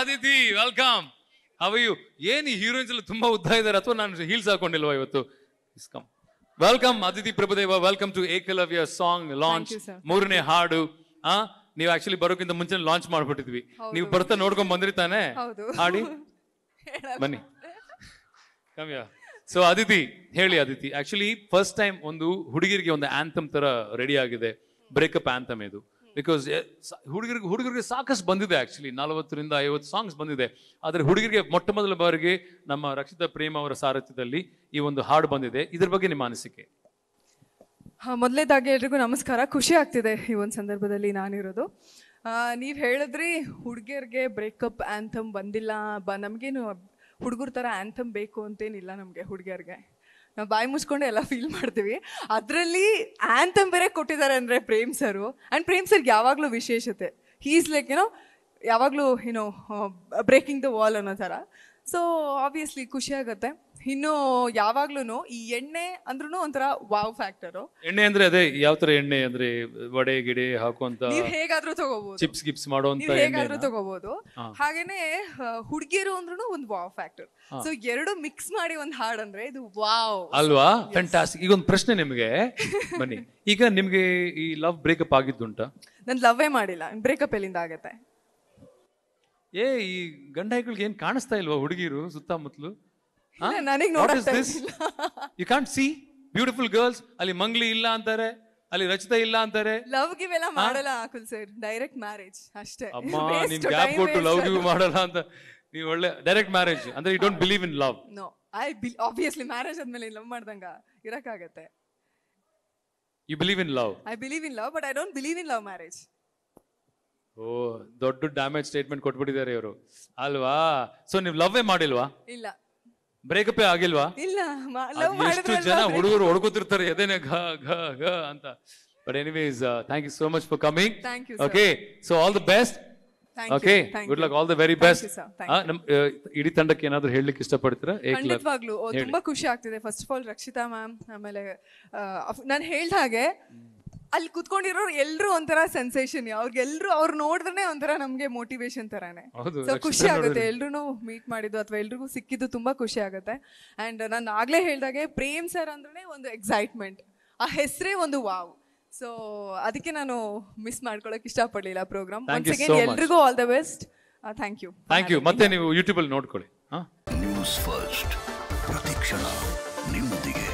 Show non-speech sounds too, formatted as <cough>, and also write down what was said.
Aditi welcome ಅವಯ್ಯು ಏನು heroines ಎಲ್ಲ ತುಂಬಾ ಉದ್ದ ಇದ್ದಾರೆ ಅಥವಾ ನಾನು ಹೀಲ್ಸ್ ಹಾಕೊಂಡಿಲ್ವಾ ಇವತ್ತು ಇಸ್ಕಮ್ welcome Aditi Prabhudeva welcome to Ekalavya song launch ಮೂರನೇ ಹಾಡು ಆ ನೀವು ಆಕ್ಚುಲಿ ಬರೋಕ್ಕಿಂತ ಮುಂಚೆ ಲಾಂಚ್ ಮಾಡ್ಬಿಟ್ಟಿದ್ವಿ ನೀವು ಬರ್ತಾ ನೋಡ್ಕೊಂಡ್ ಬಂದ್ರಿ ತಾನೆ ಹಾಡಿ ಬನ್ನಿ ಕಮ್ಯ ಸೊ ಅದಿತಿ ಹೇಳಿ ಅದಿತಿ ಆಕ್ಚುಲಿ ಫಸ್ಟ್ ಟೈಮ್ ಒಂದು ಹುಡುಗಿರಿಗೆ ಒಂದು ಆಂಥಮ್ ತರ ರೆಡಿ ಆಗಿದೆ ಬ್ರೇಕಪ್ ಆಂಥಮ್ ಇದು ಬಿಕಾಸ್ eh, ಹುಡುಗರಿಗೆ ಹುಡುಗರಿಗೆ ಸಾಕಷ್ಟು ಬಂದಿದೆ ಆ್ಯಕ್ಚುಲಿ ನಲವತ್ತರಿಂದ ಐವತ್ತು ಸಾಂಗ್ಸ್ ಬಂದಿದೆ ಆದರೆ ಹುಡುಗರಿಗೆ ಮೊಟ್ಟ ಮೊದಲ ಬಾರಿಗೆ ನಮ್ಮ ರಕ್ಷಿತಾ ಪ್ರೇಮ್ ಅವರ ಸಾರಥ್ಯದಲ್ಲಿ ಈ ಒಂದು ಹಾಡು ಬಂದಿದೆ ಇದ್ರ ಬಗ್ಗೆ ನಿಮ್ಮ ಅನಿಸಿಕೆ ಮೊದಲೇದಾಗಿ ಎಲ್ರಿಗೂ ನಮಸ್ಕಾರ ಖುಷಿ ಆಗ್ತಿದೆ ಈ ಒಂದು ಸಂದರ್ಭದಲ್ಲಿ ನಾನಿರೋದು ನೀವು ಹೇಳಿದ್ರಿ ಹುಡುಗಿಯರಿಗೆ ಬ್ರೇಕಪ್ ಆ್ಯಂಥಮ್ ಬಂದಿಲ್ಲ ಬ ನಮಗೇನು ಹುಡುಗರ ಥರ ಆ್ಯಂಥಮ್ ಬೇಕು ಅಂತೇನಿಲ್ಲ ನಮಗೆ ಹುಡುಗಿಯರಿಗೆ ನಾವು ಬಾಯಿ ಮುಚ್ಕೊಂಡು ಎಲ್ಲ ಫೀಲ್ ಮಾಡ್ತೀವಿ ಅದರಲ್ಲಿ ಆ್ಯಂಥಮ್ ಬೇರೆ ಕೊಟ್ಟಿದ್ದಾರೆ ಅಂದರೆ ಪ್ರೇಮ್ ಸರು ಆ್ಯಂಡ್ ಪ್ರೇಮ್ ಸರ್ಗೆ ಯಾವಾಗಲೂ ವಿಶೇಷತೆ ಈಸ್ ಲೈಕ್ ಏನೋ ಯಾವಾಗಲೂ ಏನೋ ಬ್ರೇಕಿಂಗ್ ದ ವಾಲ್ ಅನ್ನೋ ಥರ ಸೊ ಆಬ್ವಿಯಸ್ಲಿ ಖುಷಿಯಾಗತ್ತೆ ಇನ್ನು ಯಾವಾಗ್ಲೂ ಈ ಎಣ್ಣೆ ಅಂದ್ರೂ ಒಂಥರ ವಾವ್ ಫ್ಯಾಕ್ಟರ್ ಎಣ್ಣೆ ಅಂದ್ರೆ ಅದೇ ಯಾವ ತರ ಎಣ್ಣೆ ಅಂದ್ರೆ ವಡೆ ಗಿಡೆ ಹಾಕುವಂತ ಹೇಗಾದ್ರೂ ತಗೋಬಹುದು ಚಿಪ್ಸ್ ಗಿಪ್ಸ್ ಮಾಡುವಂತ ಹೇಗಾದ್ರೂ ತಗೋಬಹುದು ಹಾಗೇನೆ ಹುಡುಗಿಯರು ಅಂದ್ರೂ ಒಂದು ವಾವ್ ಫ್ಯಾಕ್ಟರ್ ಸೊ ಎರಡು ಮಿಕ್ಸ್ ಮಾಡಿ ಒಂದು ಹಾಡ್ ಅಂದ್ರೆ ಇದು ವಾವ್ ಅಲ್ವಾ ಫ್ಯಾಂಟಾಸ್ ಈಗ ಒಂದು ಪ್ರಶ್ನೆ ನಿಮಗೆ <laughs> ಬನ್ನಿ ಈಗ ನಿಮ್ಗೆ ಈ ಲವ್ ಬ್ರೇಕಪ್ ಆಗಿದ್ದುಂಟ ನಾನು ಲವ್ವೇ ಮಾಡಿಲ್ಲ ಬ್ರೇಕಪ್ ಎಲ್ಲಿಂದ ಆಗತ್ತೆ ಏ ಈ ಗಂಡ ಏನ್ ಕಾಣಿಸ್ತಾ ಇಲ್ವಾ ಹುಡುಗಿರು ಸುತ್ತಮುತ್ತಲು ನನಗೆ you can't see beautiful girls ಅಲ್ಲಿ ಮಂಗ್ಲಿ ಇಲ್ಲ ಅಂತಾರೆ ಅಲ್ಲಿ ರಚಿತ ಇಲ್ಲ ಅಂತಾರೆ ಲವ್ ಗಿವ್ ಎಲ್ಲ ಮಾಡಲ್ಲ ಅಕುಲ್ ಸರ್ ಡೈರೆಕ್ಟ್ ಮ್ಯಾರೇಜ್ ಅಷ್ಟೇ ಅಮ್ಮ ನಿಮ್ ಗ್ಯಾಪ್ ಕೊಟ್ಟು ಲವ್ ಗಿವ್ ಮಾಡಲ್ಲ ಅಂತ ನೀವು ಒಳ್ಳೆ ಡೈರೆಕ್ಟ್ ಮ್ಯಾರೇಜ್ ಅಂದ್ರೆ you don't believe in love no I be obviously marriage ಆದ್ಮೇಲೆ ಲವ್ ಮಾಡ್ದಂಗ ಇರಕ್ಕಾಗತ್ತೆ you believe in love I believe in love but I don't believe in love marriage ಓ ದೊಡ್ಡ ಡ್ಯಾಮೇಜ್ ಸ್ಟೇಟ್ಮೆಂಟ್ ಕೊಟ್ಬಿಟ್ಟಿದ್ದಾರೆ ಇವರು ಅಲ್ವಾ ಸೊ ನೀವು ಲವ್ವೇ ಮಾಡಿಲ್ವಾ ಇಲ್ಲ ಬ್ರೇಕಪ್ ಆಗಿಲ್ವಾ ಇಲ್ಲ ಎಷ್ಟು ಜನ ಹುಡುಗರು ಹೊಡ್ಕೋತಿರ್ತಾರೆ ಎದೇನೆ ಘ ಘ ಘ ಅಂತ but anyways thank you so much for coming thank you okay so all the best okay good luck all the very best ಇಡೀ ತಂಡಕ್ಕೆ ಏನಾದ್ರು ಹೇಳಲಿಕ್ಕೆ ಇಷ್ಟಪಡ್ತೀರಾ ಖಂಡಿತವಾಗ್ಲು ತುಂಬಾ ಖುಷಿ ಆಗ್ತಿದೆ first of all Rakshitha ma'am ಆಮೇಲೆ uh, ನಾನು ಹೇಳ್ದ ಹಾಗೆ ಅಲ್ಲಿ ಕುತ್ಕೊಂಡಿರೋರು ಎಲ್ಲರೂ ಒಂಥರ ಸೆನ್ಸೇಷನ್ ಅವ್ರಿಗೆಲ್ಲರೂ ಅವ್ರು ನೋಡಿದ್ರೆ ಒಂಥರ ನಮಗೆ ಮೋಟಿವೇಶನ್ ತರಾನೇ ಸೊ ಖುಷಿ ಆಗುತ್ತೆ ಎಲ್ರು ಮೀಟ್ ಮಾಡಿದ್ದು ಅಥವಾ ಎಲ್ರಿಗೂ ಸಿಕ್ಕಿದ್ದು ತುಂಬಾ ಖುಷಿ ಆಗುತ್ತೆ ಅಂಡ್ ನಾನು ಆಗ್ಲೇ ಹೇಳಿದಾಗೆ ಪ್ರೇಮ್ ಸರ್ ಅಂದ್ರೆ ಒಂದು ಎಕ್ಸೈಟ್ಮೆಂಟ್ ಆ ಹೆಸರೇ ಒಂದು ವಾವ್ ಸೊ ಅದಕ್ಕೆ ನಾನು ಮಿಸ್ ಮಾಡ್ಕೊಳಕ್ ಪಡ್ಲಿಲ್ಲ ಪ್ರೋಗ್ರಾಮ್ ಒನ್ಸ್ ಅಗೇನ್ ಎಲ್ರಿಗೂ all the best thank you thank you ಮತ್ತೆ ನೀವು ಯೂಟ್ಯೂಬ್ ಅಲ್ಲಿ ನೋಡ್ಕೊಳ್ಳಿ ನ್ಯೂಸ್ ಫಸ್ಟ್ ಕ್ಷಣ ನಿಮ್ಮೊಂದಿಗೆ